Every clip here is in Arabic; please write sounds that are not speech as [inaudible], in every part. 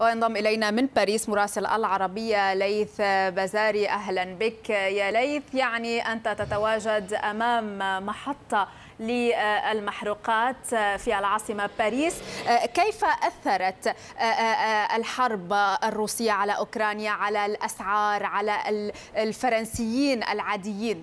وينضم إلينا من باريس مراسل العربية ليث بزاري أهلا بك يا ليث يعني أنت تتواجد أمام محطة للمحروقات في العاصمة باريس كيف أثرت الحرب الروسية على أوكرانيا على الأسعار على الفرنسيين العاديين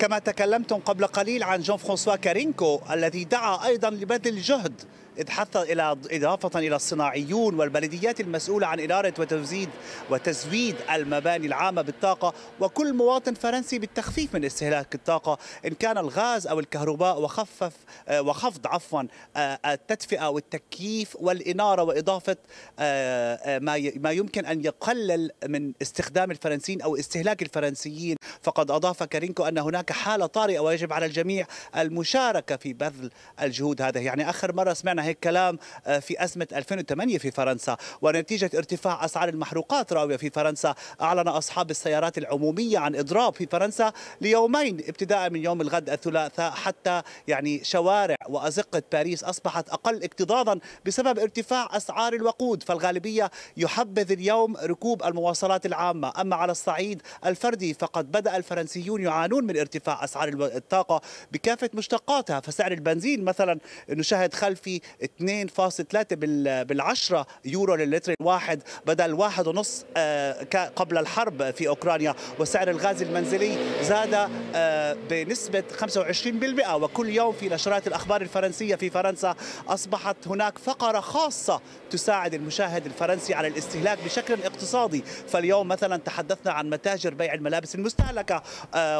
كما تكلمتم قبل قليل عن جون فرانسوا كارينكو الذي دعا أيضا لبذل جهد إذ حث إلى إضافة إلى الصناعيون والبلديات المسؤولة عن إدارة وتزويد وتزويد المباني العامة بالطاقة وكل مواطن فرنسي بالتخفيف من استهلاك الطاقة إن كان الغاز أو الكهرباء وخفف آه، وخفض عفوا آه، التدفئة والتكييف والإنارة وإضافة آه، ما يمكن أن يقلل من استخدام الفرنسيين أو استهلاك الفرنسيين فقد أضاف كارينكو أن هناك حالة طارئة ويجب على الجميع المشاركة في بذل الجهود هذه يعني آخر مرة سمعنا هيك كلام آه، في أزمة 2008 في فرنسا ونتيجة ارتفاع أسعار المحروقات راوية في فرنسا أعلن أصحاب السيارات العمومية عن إضراب في فرنسا ليومين ابتداء من يوم الغد الثلاثاء حتى يعني شوارع وأزقة باريس أصبحت أقل اكتظاظا بسبب ارتفاع أسعار الوقود فالغالبية يحبذ اليوم ركوب المواصلات العامة أما على الصعيد الفردي فقد بدأ بدأ الفرنسيون يعانون من ارتفاع أسعار الطاقة بكافة مشتقاتها فسعر البنزين مثلا نشاهد خلفي 2.3 بالعشرة يورو للتر الواحد بدل واحد ونص آه، قبل الحرب في أوكرانيا وسعر الغاز المنزلي زاد آه، بنسبة 25% وكل يوم في نشرات الأخبار الفرنسية في فرنسا أصبحت هناك فقرة خاصة تساعد المشاهد الفرنسي على الاستهلاك بشكل اقتصادي فاليوم مثلا تحدثنا عن متاجر بيع الملابس المستهلكة الحركة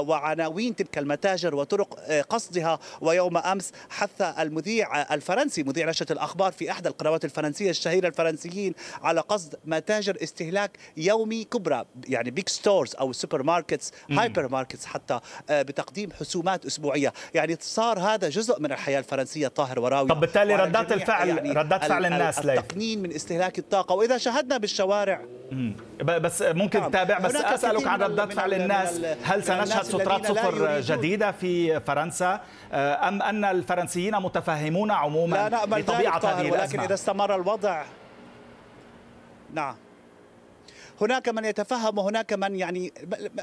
وعناوين تلك المتاجر وطرق آه، قصدها ويوم أمس حث المذيع آه، الفرنسي مذيع نشرة الأخبار في إحدى القنوات الفرنسية الشهيرة الفرنسيين على قصد متاجر استهلاك يومي كبرى يعني بيك ستورز أو سوبر ماركتس هايبر ماركتس حتى آه، بتقديم حسومات أسبوعية يعني صار هذا جزء من الحياة الفرنسية طاهر وراوي طب بالتالي ردات الفعل يعني ردات فعل الناس التقنين من استهلاك الطاقة وإذا شاهدنا بالشوارع مم. بس ممكن نعم. تتابع بس اسالك عن ردات فعل الناس هل سنشهد سترات صفر جديدة في فرنسا آه، أم أن الفرنسيين متفهمون عموما بطبيعة هذه الأزمة ولكن إذا استمر الوضع نعم هناك من يتفهم وهناك من يعني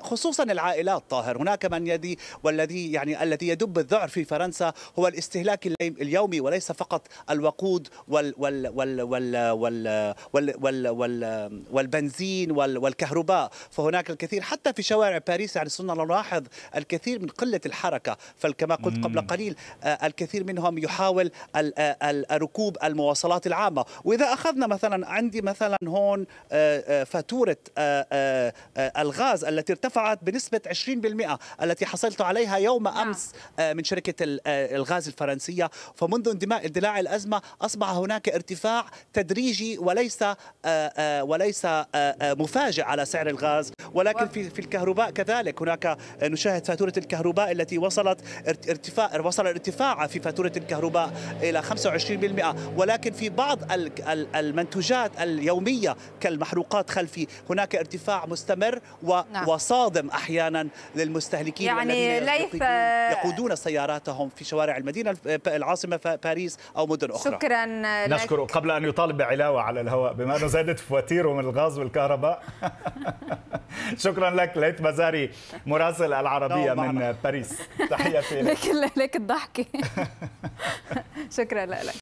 خصوصا العائلات طاهر هناك من يدي والذي يعني الذي يدب الذعر في فرنسا هو الاستهلاك اليومي وليس فقط الوقود وال وال وال وال وال وال وال وال والبنزين وال والكهرباء فهناك الكثير حتى في شوارع باريس يعني صرنا نلاحظ الكثير من قله الحركه فكما قلت قبل قليل آه، الكثير منهم يحاول آه، ركوب المواصلات العامه واذا اخذنا مثلا عندي مثلا هون آه، فاتوره فاتورة آه، آه، آه، الغاز التي ارتفعت بنسبة 20% التي حصلت عليها يوم نعم. أمس من شركة الغاز الفرنسية فمنذ اندلاع الأزمة أصبح هناك ارتفاع تدريجي وليس وليس مفاجئ على سعر الغاز ولكن في في الكهرباء كذلك هناك نشاهد فاتورة الكهرباء التي وصلت ارتفاع وصل ارتفاع في فاتورة الكهرباء إلى 25% ولكن في بعض المنتوجات اليومية كالمحروقات خلفي هناك ارتفاع مستمر و... نعم. وصادم احيانا للمستهلكين يعني ليف... يقودون آه، سياراتهم في شوارع المدينه آه، العاصمه باريس او مدن اخرى شكرا آه، لك. نشكره قبل ان يطالب بعلاوه على الهواء بما انه زادت فواتيره من الغاز والكهرباء [laughs] شكرا لك ليث مزاري مراسل العربيه من باريس تحياتي [laughs] لك لك الضحكه [laughs] شكرا لك